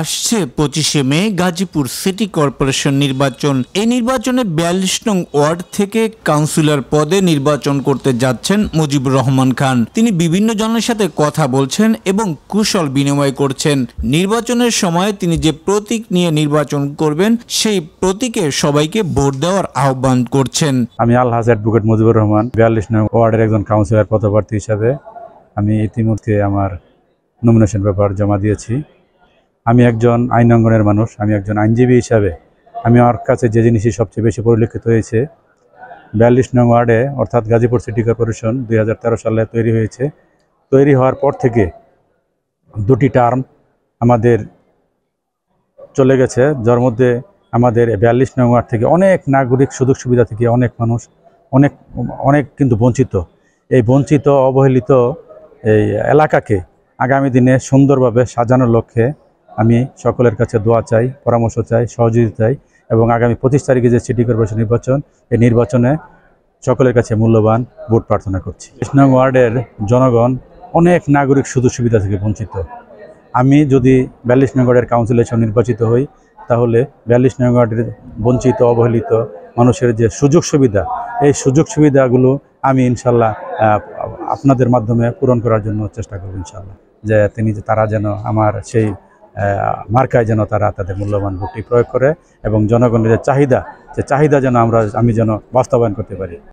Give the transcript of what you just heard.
আসছে পঁচিশে মে Gazipur city corporation নির্বাচন এই নির্বাচনে বিয়াল্লিশ নং ওয়ার্ড থেকে কাউন্সিলর পদে নির্বাচন করতে যাচ্ছেন মুজিবুর রহমান খান তিনি বিভিন্ন জনের সাথে কথা বলছেন এবং কুশল বিনিময় করছেন নির্বাচনের সময় তিনি যে প্রতীক নিয়ে নির্বাচন করবেন সেই প্রতীকে সবাইকে ভোট দেওয়ার আহ্বান করছেন আমি আলহাজ অ্যাডভোকেট মুজিবুর রহমান বিয়াল্লিশ নং ওয়ার্ডের একজন কাউন্সিলর পদপ্রার্থী হিসাবে আমি ইতিমধ্যে আমার নমিনেশন পেপার জমা দিয়েছি আমি একজন আইন অঙ্গনের মানুষ আমি একজন আইনজীবী হিসাবে আমি আমার কাছে যে জিনিসই সবচেয়ে বেশি পরিলক্ষিত হয়েছে বিয়াল্লিশ নং ওয়ার্ডে অর্থাৎ গাজীপুর সিটি কর্পোরেশন দুই সালে তৈরি হয়েছে তৈরি হওয়ার পর থেকে দুটি টার্ম আমাদের চলে গেছে যার মধ্যে আমাদের বিয়াল্লিশ নং ওয়ার্ড থেকে অনেক নাগরিক সুযোগ সুবিধা থেকে অনেক মানুষ অনেক অনেক কিন্তু বঞ্চিত এই বঞ্চিত অবহেলিত এই এলাকাকে আগামী দিনে সুন্দরভাবে সাজানোর লক্ষ্যে আমি সকলের কাছে দোয়া চাই পরামর্শ চাই সহযোগিতা চাই এবং আগামী পঁচিশ তারিখে যে সিটি কর্পোরেশন নির্বাচন এই নির্বাচনে সকলের কাছে মূল্যবান ভোট প্রার্থনা করছি কৃষ্ণ ওয়ার্ডের জনগণ অনেক নাগরিক সুযোগ সুবিধা থেকে বঞ্চিত আমি যদি বিয়াল্লিশ নগরের কাউন্সিলের সঙ্গে নির্বাচিত হই তাহলে বিয়াল্লিশ নগরের বঞ্চিত অবহেলিত মানুষের যে সুযোগ সুবিধা এই সুযোগ সুবিধাগুলো আমি ইনশাল্লাহ আপনাদের মাধ্যমে পূরণ করার জন্য চেষ্টা করব ইনশাল্লাহ যে তিনি তারা যেন আমার সেই মার্কায় যেন তারা তাদের মূল্যবান ভোটটি প্রয়োগ করে এবং জনগণের যে চাহিদা সে চাহিদা যেন আমরা আমি যেন বাস্তবায়ন করতে পারি